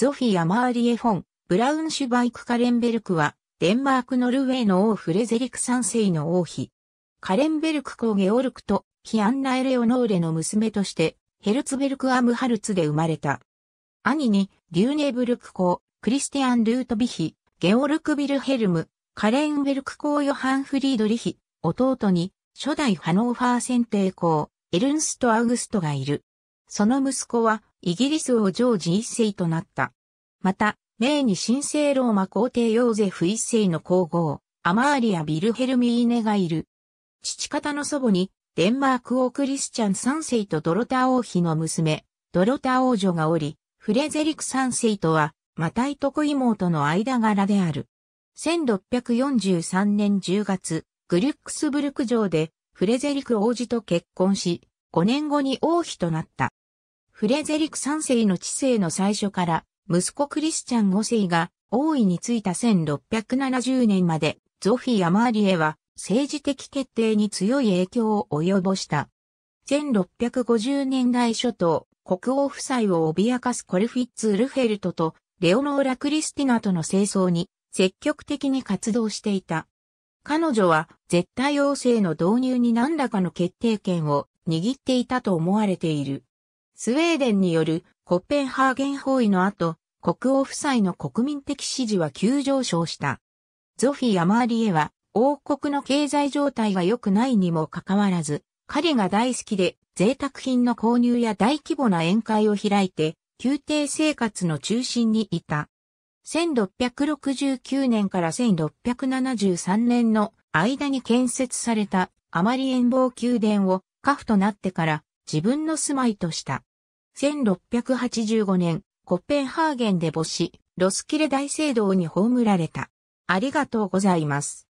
ゾフィア・マーリエ・フォン、ブラウンシュバイク・カレンベルクは、デンマーク・ノルウェーの王フレゼリク三世の王妃。カレンベルク公ゲオルクと、ヒアンナ・エレオノーレの娘として、ヘルツベルク・アム・ハルツで生まれた。兄に、リューネブルク公、クリスティアン・ルートビヒ、ゲオルク・ビルヘルム、カレンベルク公ヨハン・フリードリヒ、弟に、初代ハノーファー選定公、エルンスト・アウグストがいる。その息子はイギリス王ジョージ一世となった。また、名に神聖ローマ皇帝ヨーゼフ一世の皇后、アマーリア・ビルヘルミーネがいる。父方の祖母に、デンマーク王クリスチャン三世とドロタ王妃の娘、ドロタ王女がおり、フレゼリク三世とは、マタイと子妹の間柄である。1643年10月、グリュックスブルク城で、フレゼリク王子と結婚し、5年後に王妃となった。フレゼリク3世の治世の最初から、息子クリスチャン5世が王位についた1670年まで、ゾフィアマーリエは政治的決定に強い影響を及ぼした。1650年代初頭、国王夫妻を脅かすコルフィッツ・ルフェルトとレオノーラ・クリスティナとの清掃に積極的に活動していた。彼女は絶対王政の導入に何らかの決定権を握っていたと思われている。スウェーデンによるコッペンハーゲン包囲の後、国王夫妻の国民的支持は急上昇した。ゾフィー・アマーリエは、王国の経済状態が良くないにもかかわらず、彼が大好きで贅沢品の購入や大規模な宴会を開いて、宮廷生活の中心にいた。1669年から1673年の間に建設されたアマリエンボ宮殿を家父となってから自分の住まいとした。1685年、コッペンハーゲンで母子、ロスキレ大聖堂に葬られた。ありがとうございます。